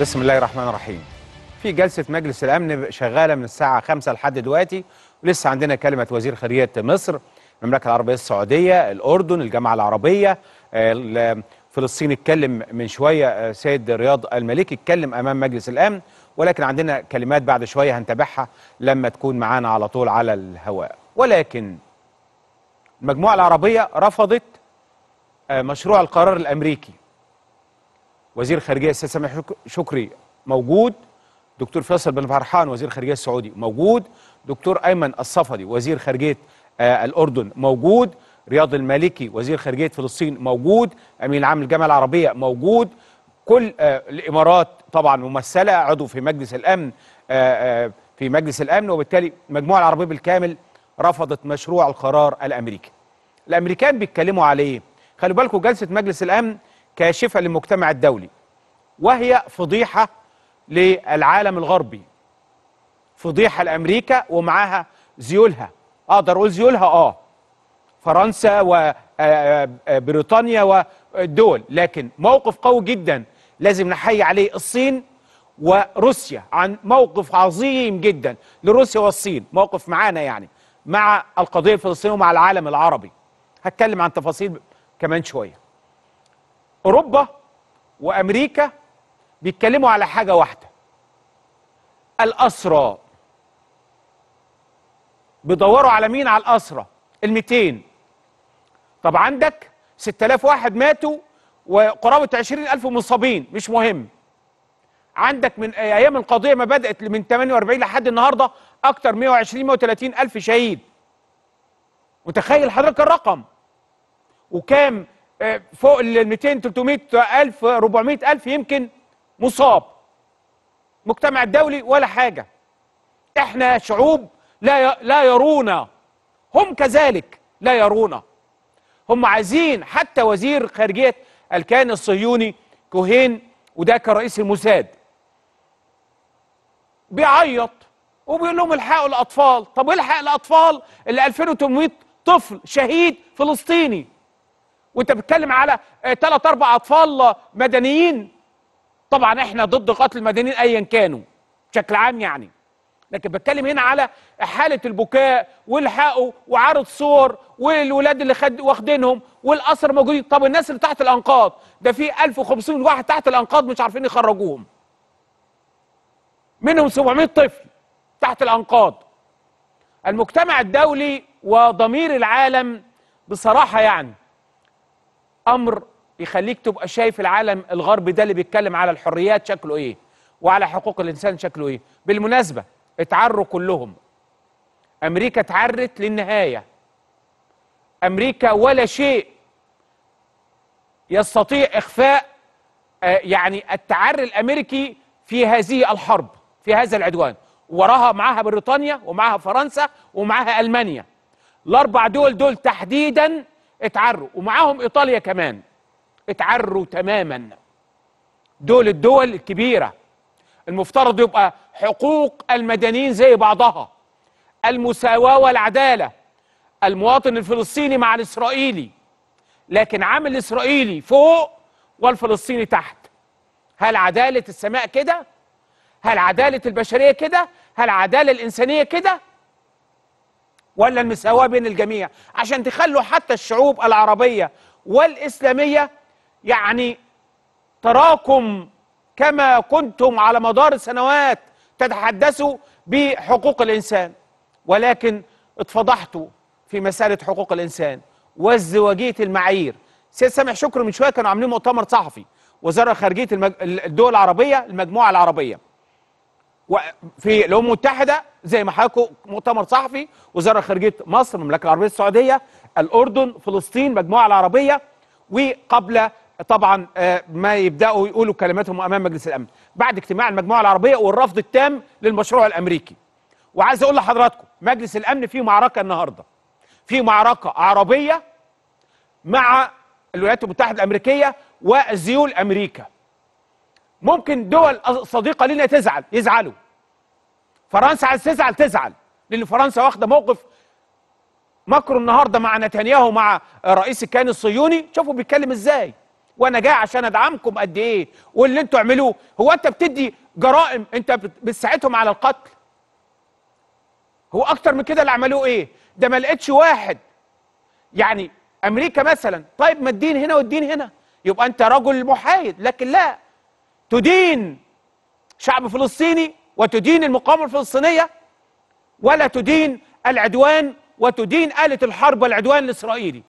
بسم الله الرحمن الرحيم في جلسة مجلس الأمن شغالة من الساعة 5 لحد دلوقتي ولسه عندنا كلمة وزير خارجية مصر المملكة العربية السعودية الأردن الجامعة العربية فلسطين اتكلم من شوية آه، سيد رياض الملكي اتكلم أمام مجلس الأمن ولكن عندنا كلمات بعد شوية هنتابعها لما تكون معانا على طول على الهواء ولكن المجموعة العربية رفضت آه، مشروع القرار الأمريكي وزير خارجيه السيد سامح شكري موجود دكتور فيصل بن فرحان وزير خارجيه السعودي موجود دكتور ايمن الصفدي وزير خارجيه آه الاردن موجود رياض المالكي وزير خارجيه فلسطين موجود امين العام الجامعة العربيه موجود كل آه الامارات طبعا ممثله عضو في مجلس الامن آه, آه، في مجلس الامن وبالتالي المجموعه العربيه بالكامل رفضت مشروع القرار الامريكي الامريكان بيتكلموا عليه خلي بالكم جلسه مجلس الامن كاشفة للمجتمع الدولي وهي فضيحة للعالم الغربي فضيحة لأمريكا ومعاها زيولها أقدر آه، أقول زيولها آه فرنسا وبريطانيا آه، آه، والدول لكن موقف قوي جدا لازم نحيي عليه الصين وروسيا عن موقف عظيم جدا لروسيا والصين موقف معانا يعني مع القضية الفلسطينية ومع العالم العربي هتكلم عن تفاصيل كمان شويه اوروبا وامريكا بيتكلموا على حاجه واحده الاسرى بيدوروا على مين على الاسرى ال200 طب عندك 6000 واحد ماتوا وقرابه 20000 مصابين مش مهم عندك من ايام القضيه ما بدات من 48 لحد النهارده اكتر 120 130 الف شهيد متخيل حضرتك الرقم وكام آه، فوق ال 200 300 الف 400 الف يمكن مصاب مجتمع الدولي ولا حاجه احنا شعوب لا لا يرونا هم كذلك لا يرونا هم عايزين حتى وزير خارجيه الكيان الصهيوني كوهين وده كان رئيس الموساد بيعيط وبيقول لهم الحقوا الاطفال طب الحق الاطفال اللي 2800 طفل شهيد فلسطيني وانت بتتكلم على ثلاث آه، اربع اطفال مدنيين طبعا احنا ضد قتل المدنيين ايا كانوا بشكل عام يعني لكن بتكلم هنا على حاله البكاء والحقه وعرض صور والولاد اللي خد واخدينهم والاسر موجودين طب الناس اللي تحت الانقاض ده في 1500 واحد تحت الانقاض مش عارفين يخرجوهم منهم 700 طفل تحت الانقاض المجتمع الدولي وضمير العالم بصراحه يعني امر يخليك تبقى شايف العالم الغربي ده اللي بيتكلم على الحريات شكله ايه وعلى حقوق الانسان شكله ايه بالمناسبه اتعروا كلهم امريكا اتعرت للنهايه امريكا ولا شيء يستطيع اخفاء آه، يعني التعري الامريكي في هذه الحرب في هذا العدوان وراها معاها بريطانيا ومعاها فرنسا ومعاها المانيا الاربع دول دول تحديدا اتعروا ومعاهم ايطاليا كمان اتعروا تماما دول الدول الكبيره المفترض يبقى حقوق المدنيين زي بعضها المساواه والعداله المواطن الفلسطيني مع الاسرائيلي لكن عامل الاسرائيلي فوق والفلسطيني تحت هل عداله السماء كده هل عداله البشريه كده هل عداله الانسانيه كده ولا المساواه بين الجميع عشان تخلوا حتى الشعوب العربيه والاسلاميه يعني تراكم كما كنتم على مدار السنوات تتحدثوا بحقوق الانسان ولكن اتفضحتوا في مساله حقوق الانسان وازدواجيه المعايير سيد سامح شكر من شويه كانوا عاملين مؤتمر صحفي وزاره خارجيه الدول العربيه المجموعه العربيه في الامم المتحده زي ما حضراتكم مؤتمر صحفي وزاره خارجيه مصر المملكه العربيه السعوديه الاردن فلسطين مجموعه العربيه وقبل طبعا آه، ما يبداوا يقولوا كلماتهم امام مجلس الامن بعد اجتماع المجموعه العربيه والرفض التام للمشروع الامريكي وعايز اقول لحضراتكم مجلس الامن فيه معركه النهارده في معركه عربيه مع الولايات المتحده الامريكيه وزيول امريكا ممكن دول صديقة لنا تزعل يزعلوا فرنسا عايز تزعل تزعل لأن فرنسا واخدة موقف مكر النهارده مع نتنياهو مع رئيس الكيان الصهيوني شوفوا بيتكلم ازاي وانا جاي عشان ادعمكم قد ايه واللي انتوا اعملوه هو انت بتدي جرائم انت بتساعدهم على القتل هو اكتر من كده اللي عملوه ايه ده ما لقيتش واحد يعني امريكا مثلا طيب ما الدين هنا والدين هنا يبقى انت رجل محايد لكن لا تدين شعب فلسطيني وتدين المقاومة الفلسطينية ولا تدين العدوان وتدين آلة الحرب والعدوان الإسرائيلي